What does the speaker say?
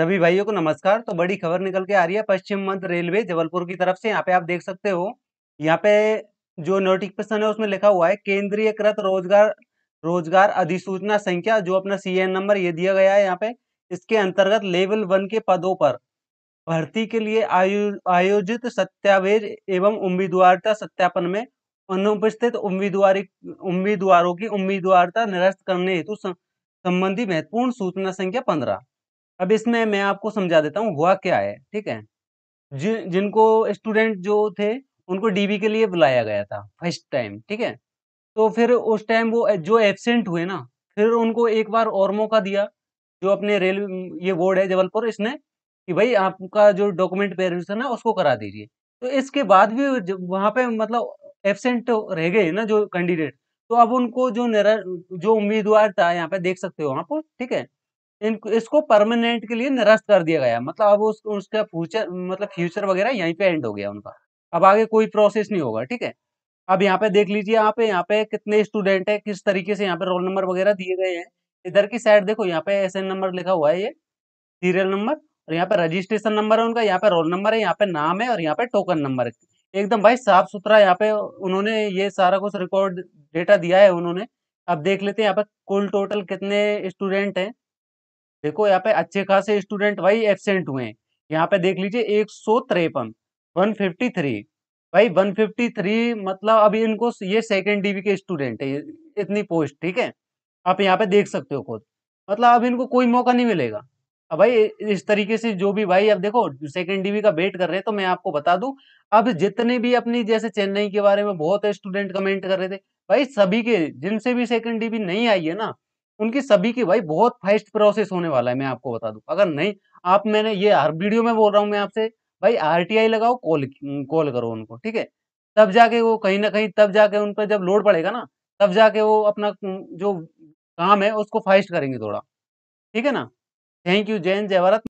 सभी भाइयों को नमस्कार तो बड़ी खबर निकल के आ रही है पश्चिम मध्य रेलवे जबलपुर की तरफ से यहाँ पे आप देख सकते हो यहाँ पे जो नोटिफिकेशन है उसमें लिखा हुआ है केंद्रीय कृत रोजगार रोजगार अधिसूचना संख्या जो अपना सी नंबर ये दिया गया है यहाँ पे इसके अंतर्गत लेवल वन के पदों पर भर्ती के लिए आयो, आयोजित सत्यावेज एवं उम्मीदवारता सत्यापन में अनुपस्थित उम्मीदवार उम्मीदवारों की उम्मीदवारता निरस्त करने हेतु संबंधी महत्वपूर्ण सूचना संख्या पंद्रह अब इसमें मैं आपको समझा देता हूँ हुआ क्या है ठीक है जि, जिनको स्टूडेंट जो थे उनको डीबी के लिए बुलाया गया था फर्स्ट टाइम ठीक है तो फिर उस टाइम वो जो एबसेंट हुए ना फिर उनको एक बार और मौका दिया जो अपने रेलवे ये बोर्ड है जबलपुर इसने कि भाई आपका जो डॉक्यूमेंट वेरिफिकेशन है उसको करा दीजिए तो इसके बाद भी वहाँ पे मतलब एबसेंट रह गए ना जो कैंडिडेट तो अब उनको जो निरा जो उम्मीदवार था यहाँ पे देख सकते हो आप ठीक है इसको परमानेंट के लिए निरस्त कर दिया गया मतलब अब उस, उसका फ्यूचर मतलब फ्यूचर वगैरह यहीं पे एंड हो गया उनका अब आगे कोई प्रोसेस नहीं होगा ठीक है अब यहाँ पे देख लीजिए यहाँ पे यहाँ पे कितने स्टूडेंट है किस तरीके से यहाँ पे रोल नंबर वगैरह दिए गए हैं इधर की साइड देखो यहाँ पे एस नंबर लिखा हुआ है ये सीरियल नंबर और यहाँ पे रजिस्ट्रेशन नंबर है उनका यहाँ पे रोल नंबर है यहाँ पे नाम है और यहाँ पे टोकन नंबर एकदम भाई साफ सुथरा यहाँ पे उन्होंने ये सारा कुछ रिकॉर्ड डेटा दिया है उन्होंने अब देख लेते हैं यहाँ पे कुल टोटल कितने स्टूडेंट हैं देखो यहाँ पे अच्छे खासे स्टूडेंट भाई एबसेंट हुए यहाँ पे देख लीजिए एक सौ तिरपन वन फिफ्टी थ्री भाई वन फिफ्टी थ्री मतलब अभी इनको ये सेकेंड डीवी के स्टूडेंट है इतनी पोस्ट ठीक है आप यहाँ पे देख सकते हो खुद मतलब अब इनको कोई मौका नहीं मिलेगा अब भाई इस तरीके से जो भी भाई अब देखो सेकेंड डीवी का वेट कर रहे हैं तो मैं आपको बता दूं अब जितने भी अपनी जैसे चेन्नई के बारे में बहुत स्टूडेंट कमेंट कर रहे थे भाई सभी के जिनसे भी सेकेंड डीवी नहीं आई है ना उनकी सभी की भाई बहुत फास्ट प्रोसेस होने वाला है मैं आपको बता दूं अगर नहीं आप मैंने ये हर वीडियो में बोल रहा हूँ मैं आपसे भाई आर लगाओ कॉल कॉल करो उनको ठीक है तब जाके वो कहीं ना कहीं तब जाके उन पर जब लोड पड़ेगा ना तब जाके वो अपना जो काम है उसको फास्ट करेंगे थोड़ा ठीक है ना थैंक यू जैन जय भारत